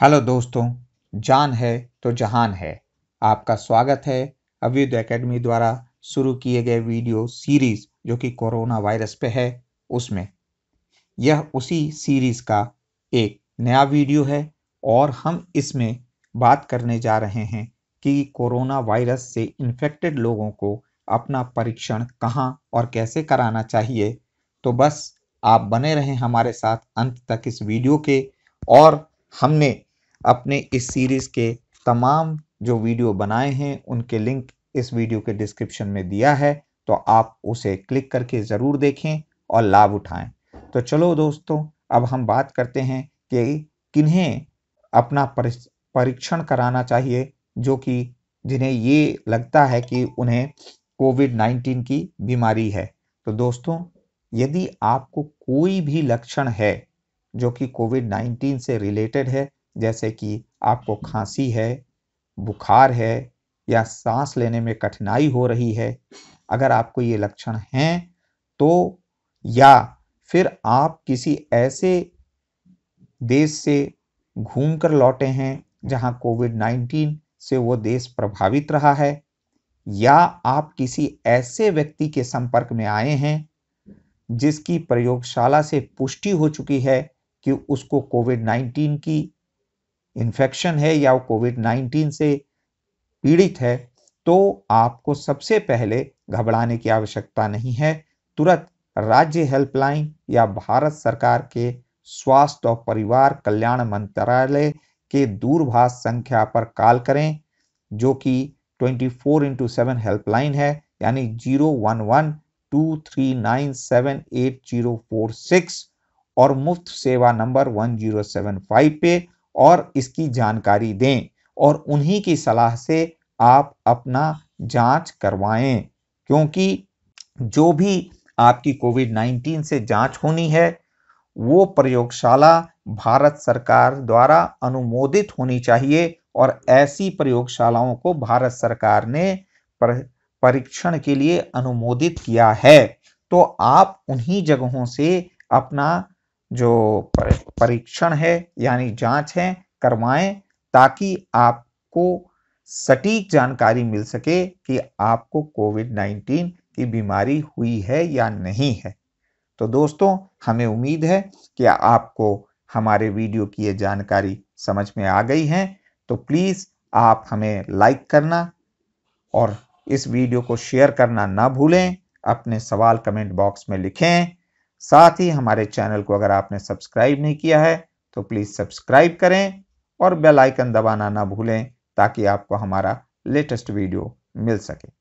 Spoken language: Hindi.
हेलो दोस्तों जान है तो जहान है आपका स्वागत है अव्युद एकेडमी द्वारा शुरू किए गए वीडियो सीरीज़ जो कि कोरोना वायरस पे है उसमें यह उसी सीरीज़ का एक नया वीडियो है और हम इसमें बात करने जा रहे हैं कि कोरोना वायरस से इन्फेक्टेड लोगों को अपना परीक्षण कहाँ और कैसे कराना चाहिए तो बस आप बने रहें हमारे साथ अंत तक इस वीडियो के और हमने अपने इस सीरीज़ के तमाम जो वीडियो बनाए हैं उनके लिंक इस वीडियो के डिस्क्रिप्शन में दिया है तो आप उसे क्लिक करके ज़रूर देखें और लाभ उठाएं तो चलो दोस्तों अब हम बात करते हैं कि किन्हें अपना परीक्षण कराना चाहिए जो कि जिन्हें ये लगता है कि उन्हें कोविड नाइन्टीन की बीमारी है तो दोस्तों यदि आपको कोई भी लक्षण है जो कि कोविड नाइन्टीन से रिलेटेड है जैसे कि आपको खांसी है बुखार है या सांस लेने में कठिनाई हो रही है अगर आपको ये लक्षण हैं तो या फिर आप किसी ऐसे देश से घूम कर लौटे हैं जहाँ कोविड नाइन्टीन से वो देश प्रभावित रहा है या आप किसी ऐसे व्यक्ति के संपर्क में आए हैं जिसकी प्रयोगशाला से पुष्टि हो चुकी है कि उसको कोविड नाइन्टीन की इन्फेक्शन है या वो कोविड 19 से पीड़ित है तो आपको सबसे पहले घबराने की आवश्यकता नहीं है तुरंत राज्य हेल्पलाइन या भारत सरकार के स्वास्थ्य और परिवार कल्याण मंत्रालय के दूरभाष संख्या पर कॉल करें जो कि 24 फोर इंटू सेवन हेल्पलाइन है यानी zero one one two three nine seven eight zero four six और मुफ्त सेवा number one zero seven five पे और इसकी जानकारी दें और उन्हीं की सलाह से आप अपना जांच करवाएं क्योंकि जो भी आपकी कोविड 19 से जांच होनी है वो प्रयोगशाला भारत सरकार द्वारा अनुमोदित होनी चाहिए और ऐसी प्रयोगशालाओं को भारत सरकार ने परीक्षण के लिए अनुमोदित किया है तो आप उन्हीं जगहों से अपना जो परीक्षण है यानी जांच है करवाएं ताकि आपको सटीक जानकारी मिल सके कि आपको कोविड 19 की बीमारी हुई है या नहीं है तो दोस्तों हमें उम्मीद है कि आपको हमारे वीडियो की ये जानकारी समझ में आ गई है तो प्लीज़ आप हमें लाइक करना और इस वीडियो को शेयर करना ना भूलें अपने सवाल कमेंट बॉक्स में लिखें साथ ही हमारे चैनल को अगर आपने सब्सक्राइब नहीं किया है तो प्लीज़ सब्सक्राइब करें और बेल आइकन दबाना ना भूलें ताकि आपको हमारा लेटेस्ट वीडियो मिल सके